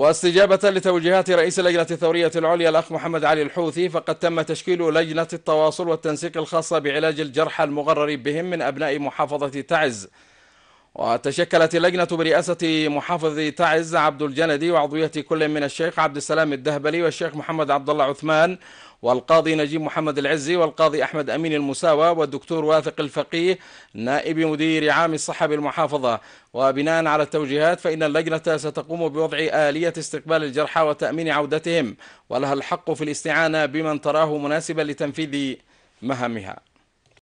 واستجابة لتوجيهات رئيس اللجنة الثورية العليا الأخ محمد علي الحوثي فقد تم تشكيل لجنة التواصل والتنسيق الخاصة بعلاج الجرحى المغرر بهم من أبناء محافظة تعز وتشكلت اللجنة برئاسة محافظ تعز عبد الجندي وعضوية كل من الشيخ عبد السلام الدهبلي والشيخ محمد عبد الله عثمان والقاضي نجيب محمد العزي والقاضي أحمد أمين المساوى والدكتور واثق الفقيه نائب مدير عام الصحة بالمحافظة وبناء على التوجيهات فإن اللجنة ستقوم بوضع آلية استقبال الجرحى وتأمين عودتهم ولها الحق في الاستعانة بمن تراه مناسبا لتنفيذ مهامها